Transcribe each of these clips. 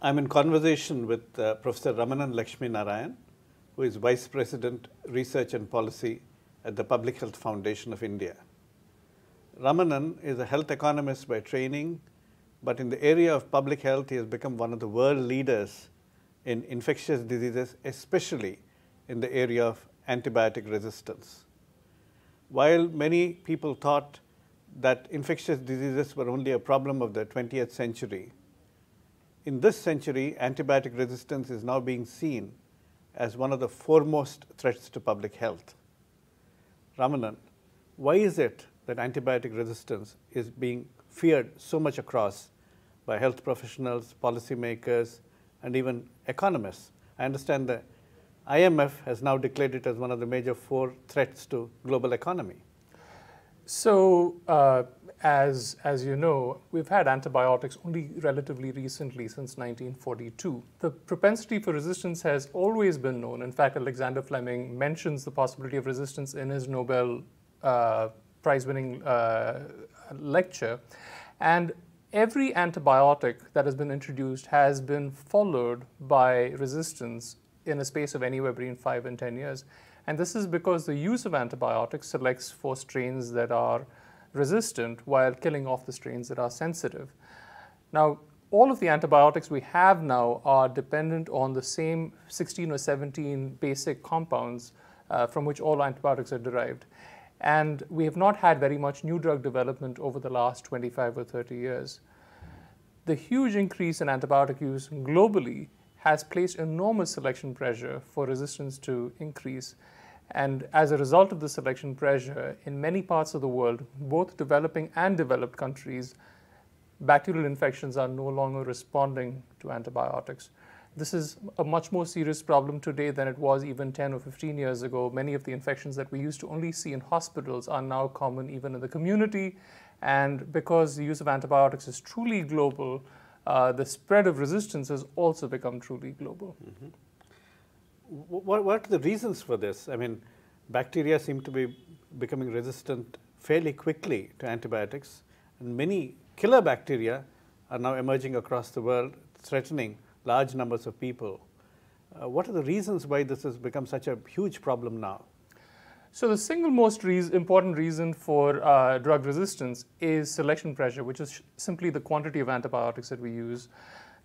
I'm in conversation with uh, Professor Ramanan Lakshmi Narayan, who is Vice President, Research and Policy at the Public Health Foundation of India. Ramanan is a health economist by training, but in the area of public health, he has become one of the world leaders in infectious diseases, especially in the area of antibiotic resistance. While many people thought that infectious diseases were only a problem of the 20th century, in this century, antibiotic resistance is now being seen as one of the foremost threats to public health. Ramanan, why is it that antibiotic resistance is being feared so much across by health professionals, policymakers, and even economists? I understand that IMF has now declared it as one of the major four threats to global economy. So uh, as, as you know, we've had antibiotics only relatively recently, since 1942. The propensity for resistance has always been known. In fact, Alexander Fleming mentions the possibility of resistance in his Nobel uh, Prize winning uh, lecture. And every antibiotic that has been introduced has been followed by resistance in a space of anywhere between 5 and 10 years. And this is because the use of antibiotics selects for strains that are resistant while killing off the strains that are sensitive. Now, all of the antibiotics we have now are dependent on the same 16 or 17 basic compounds uh, from which all antibiotics are derived. And we have not had very much new drug development over the last 25 or 30 years. The huge increase in antibiotic use globally has placed enormous selection pressure for resistance to increase. And as a result of the selection pressure, in many parts of the world, both developing and developed countries, bacterial infections are no longer responding to antibiotics. This is a much more serious problem today than it was even 10 or 15 years ago. Many of the infections that we used to only see in hospitals are now common even in the community. And because the use of antibiotics is truly global, uh, the spread of resistance has also become truly global. Mm -hmm what, what are the reasons for this? I mean, bacteria seem to be becoming resistant fairly quickly to antibiotics, and many killer bacteria are now emerging across the world, threatening large numbers of people. Uh, what are the reasons why this has become such a huge problem now? So the single most important reason for uh, drug resistance is selection pressure, which is simply the quantity of antibiotics that we use.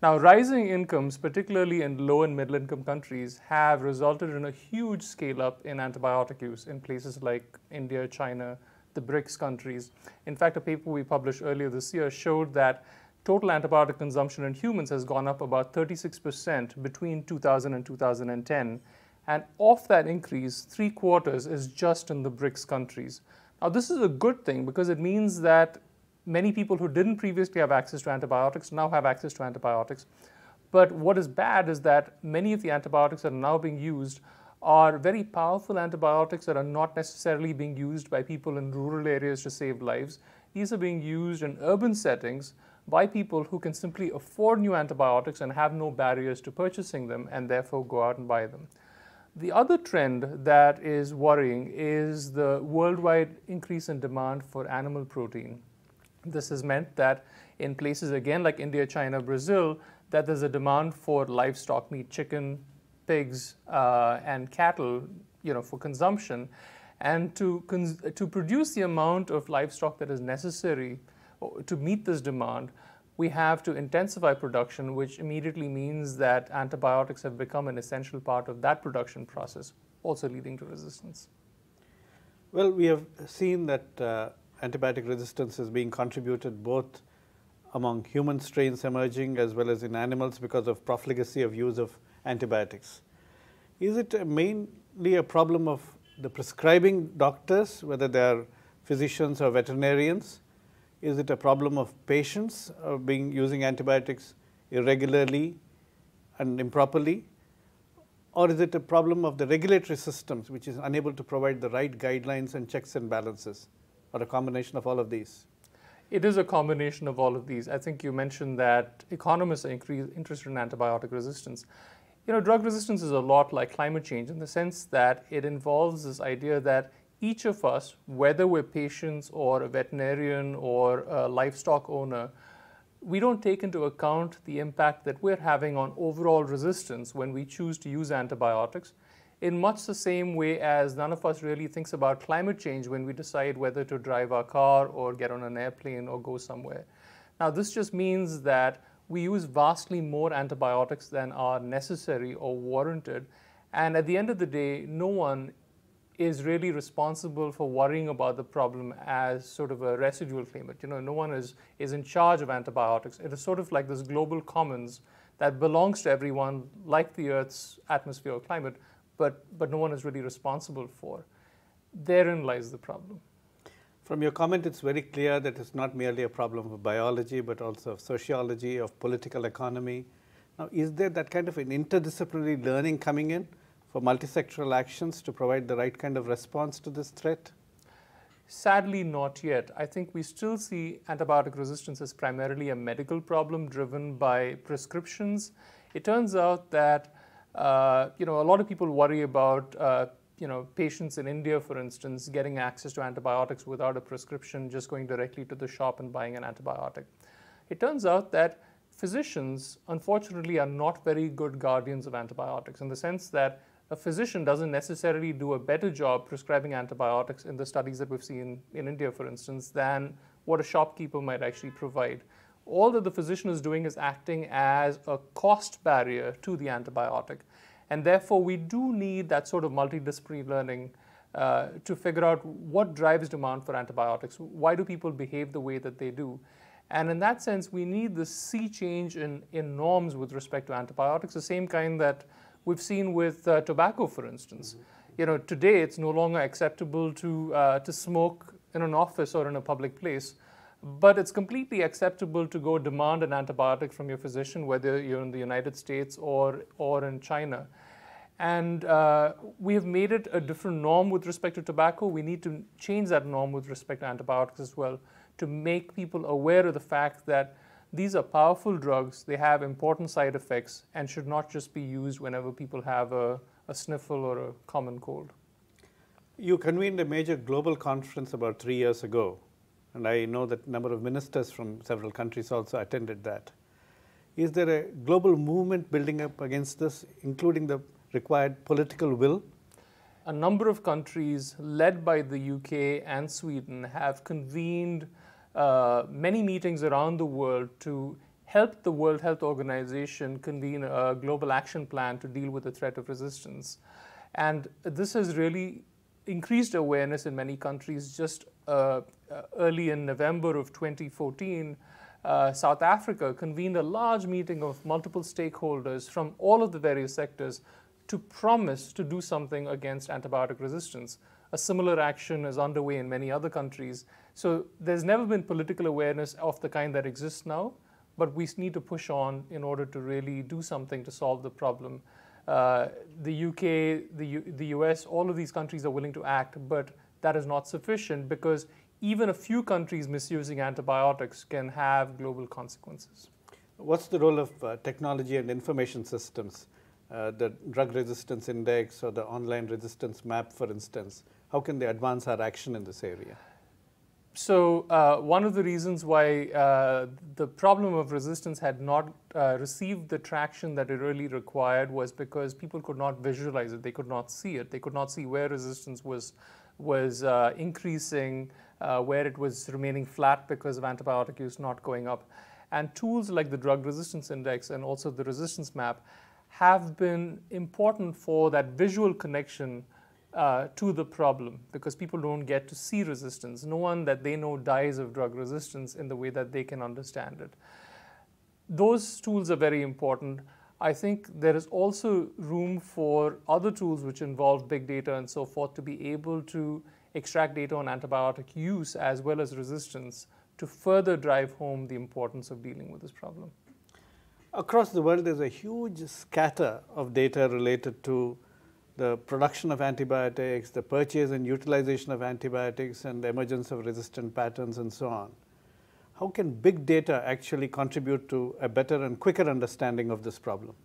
Now, rising incomes, particularly in low and middle income countries, have resulted in a huge scale up in antibiotic use in places like India, China, the BRICS countries. In fact, a paper we published earlier this year showed that total antibiotic consumption in humans has gone up about 36% between 2000 and 2010. And of that increase, three quarters is just in the BRICS countries. Now, this is a good thing because it means that many people who didn't previously have access to antibiotics now have access to antibiotics. But what is bad is that many of the antibiotics that are now being used are very powerful antibiotics that are not necessarily being used by people in rural areas to save lives. These are being used in urban settings by people who can simply afford new antibiotics and have no barriers to purchasing them and therefore go out and buy them. The other trend that is worrying is the worldwide increase in demand for animal protein. This has meant that in places again like India, China, Brazil, that there's a demand for livestock meat, chicken, pigs, uh, and cattle, you know, for consumption. And to, cons to produce the amount of livestock that is necessary uh, to meet this demand, we have to intensify production, which immediately means that antibiotics have become an essential part of that production process, also leading to resistance. Well, we have seen that uh, antibiotic resistance is being contributed both among human strains emerging as well as in animals because of profligacy of use of antibiotics. Is it mainly a problem of the prescribing doctors, whether they are physicians or veterinarians? Is it a problem of patients of uh, being using antibiotics irregularly and improperly? Or is it a problem of the regulatory systems which is unable to provide the right guidelines and checks and balances? or a combination of all of these? It is a combination of all of these. I think you mentioned that economists are interested in antibiotic resistance. You know, drug resistance is a lot like climate change in the sense that it involves this idea that each of us, whether we're patients or a veterinarian or a livestock owner, we don't take into account the impact that we're having on overall resistance when we choose to use antibiotics in much the same way as none of us really thinks about climate change when we decide whether to drive our car or get on an airplane or go somewhere. Now, this just means that we use vastly more antibiotics than are necessary or warranted. And at the end of the day, no one is really responsible for worrying about the problem as sort of a residual claimant. You know, no one is, is in charge of antibiotics. It is sort of like this global commons that belongs to everyone, like the Earth's atmosphere or climate, but, but no one is really responsible for. Therein lies the problem. From your comment, it's very clear that it's not merely a problem of biology, but also of sociology, of political economy. Now, is there that kind of an interdisciplinary learning coming in for multisectoral actions to provide the right kind of response to this threat? Sadly, not yet. I think we still see antibiotic resistance as primarily a medical problem driven by prescriptions. It turns out that uh, you know, a lot of people worry about uh, you know, patients in India, for instance, getting access to antibiotics without a prescription, just going directly to the shop and buying an antibiotic. It turns out that physicians, unfortunately, are not very good guardians of antibiotics in the sense that a physician doesn't necessarily do a better job prescribing antibiotics in the studies that we've seen in India, for instance, than what a shopkeeper might actually provide all that the physician is doing is acting as a cost barrier to the antibiotic. And therefore, we do need that sort of multidisciplinary learning uh, to figure out what drives demand for antibiotics. Why do people behave the way that they do? And in that sense, we need the sea change in, in norms with respect to antibiotics, the same kind that we've seen with uh, tobacco, for instance. Mm -hmm. You know, today it's no longer acceptable to, uh, to smoke in an office or in a public place but it's completely acceptable to go demand an antibiotic from your physician, whether you're in the United States or, or in China. And uh, we have made it a different norm with respect to tobacco. We need to change that norm with respect to antibiotics as well to make people aware of the fact that these are powerful drugs, they have important side effects, and should not just be used whenever people have a, a sniffle or a common cold. You convened a major global conference about three years ago and I know that number of ministers from several countries also attended that. Is there a global movement building up against this, including the required political will? A number of countries, led by the UK and Sweden, have convened uh, many meetings around the world to help the World Health Organization convene a global action plan to deal with the threat of resistance. And this has really increased awareness in many countries just uh, uh, early in November of 2014, uh, South Africa convened a large meeting of multiple stakeholders from all of the various sectors to promise to do something against antibiotic resistance. A similar action is underway in many other countries. So there's never been political awareness of the kind that exists now, but we need to push on in order to really do something to solve the problem. Uh, the UK, the, U the US, all of these countries are willing to act, but that is not sufficient because even a few countries misusing antibiotics can have global consequences. What's the role of uh, technology and information systems? Uh, the drug resistance index or the online resistance map, for instance, how can they advance our action in this area? So uh, one of the reasons why uh, the problem of resistance had not uh, received the traction that it really required was because people could not visualize it. They could not see it. They could not see where resistance was was uh, increasing, uh, where it was remaining flat because of antibiotic use not going up. And tools like the drug resistance index and also the resistance map have been important for that visual connection uh, to the problem because people don't get to see resistance. No one that they know dies of drug resistance in the way that they can understand it. Those tools are very important. I think there is also room for other tools which involve big data and so forth to be able to extract data on antibiotic use as well as resistance to further drive home the importance of dealing with this problem. Across the world, there's a huge scatter of data related to the production of antibiotics, the purchase and utilization of antibiotics, and the emergence of resistant patterns and so on. How can big data actually contribute to a better and quicker understanding of this problem?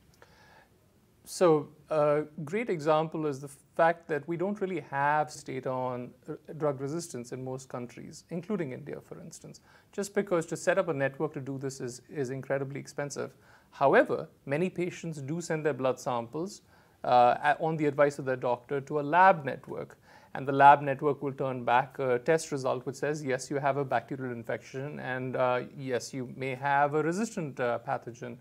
So a great example is the fact that we don't really have data on uh, drug resistance in most countries, including India, for instance, just because to set up a network to do this is, is incredibly expensive. However, many patients do send their blood samples uh, on the advice of their doctor to a lab network. And the lab network will turn back a test result which says, yes, you have a bacterial infection and uh, yes, you may have a resistant uh, pathogen.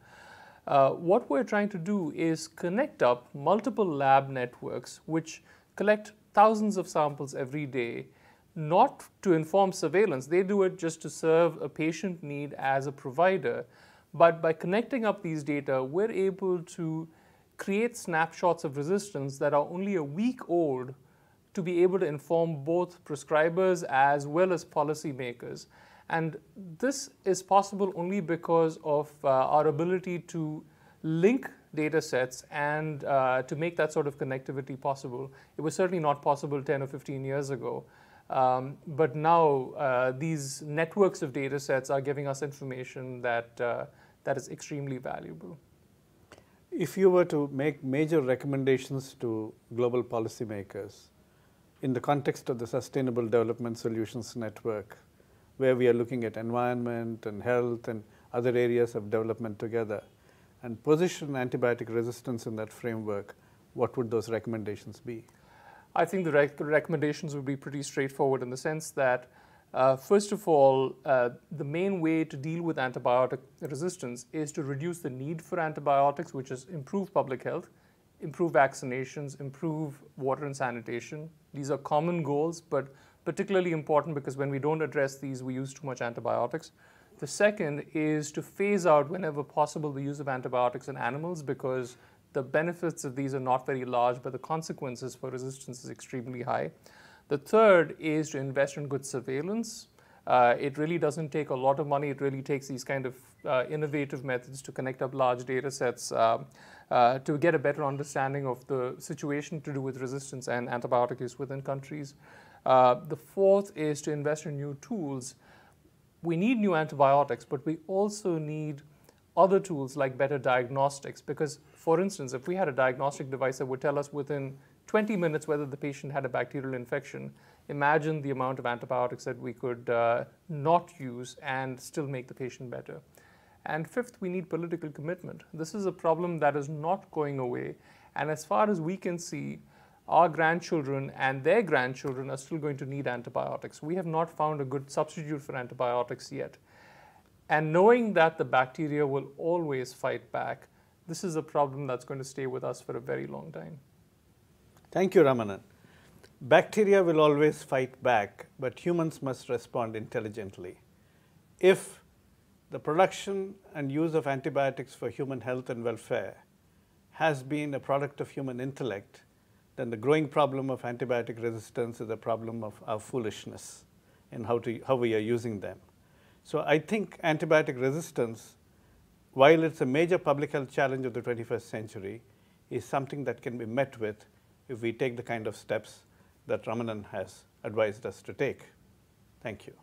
Uh, what we're trying to do is connect up multiple lab networks which collect thousands of samples every day not to inform surveillance. They do it just to serve a patient need as a provider. But by connecting up these data, we're able to create snapshots of resistance that are only a week old to be able to inform both prescribers as well as policymakers. And this is possible only because of uh, our ability to link data sets and uh, to make that sort of connectivity possible. It was certainly not possible 10 or 15 years ago. Um, but now uh, these networks of data sets are giving us information that, uh, that is extremely valuable if you were to make major recommendations to global policymakers in the context of the Sustainable Development Solutions Network, where we are looking at environment and health and other areas of development together, and position antibiotic resistance in that framework, what would those recommendations be? I think the rec recommendations would be pretty straightforward in the sense that uh, first of all, uh, the main way to deal with antibiotic resistance is to reduce the need for antibiotics, which is improve public health, improve vaccinations, improve water and sanitation. These are common goals, but particularly important because when we don't address these, we use too much antibiotics. The second is to phase out, whenever possible, the use of antibiotics in animals because the benefits of these are not very large, but the consequences for resistance is extremely high. The third is to invest in good surveillance. Uh, it really doesn't take a lot of money. It really takes these kind of uh, innovative methods to connect up large data sets um, uh, to get a better understanding of the situation to do with resistance and antibiotic use within countries. Uh, the fourth is to invest in new tools. We need new antibiotics, but we also need other tools like better diagnostics because, for instance, if we had a diagnostic device that would tell us within 20 minutes whether the patient had a bacterial infection, imagine the amount of antibiotics that we could uh, not use and still make the patient better. And fifth, we need political commitment. This is a problem that is not going away. And as far as we can see, our grandchildren and their grandchildren are still going to need antibiotics. We have not found a good substitute for antibiotics yet. And knowing that the bacteria will always fight back, this is a problem that's going to stay with us for a very long time. Thank you, Ramanan. Bacteria will always fight back, but humans must respond intelligently. If the production and use of antibiotics for human health and welfare has been a product of human intellect, then the growing problem of antibiotic resistance is a problem of our foolishness in how, to, how we are using them. So I think antibiotic resistance, while it's a major public health challenge of the 21st century, is something that can be met with if we take the kind of steps that Ramanan has advised us to take. Thank you.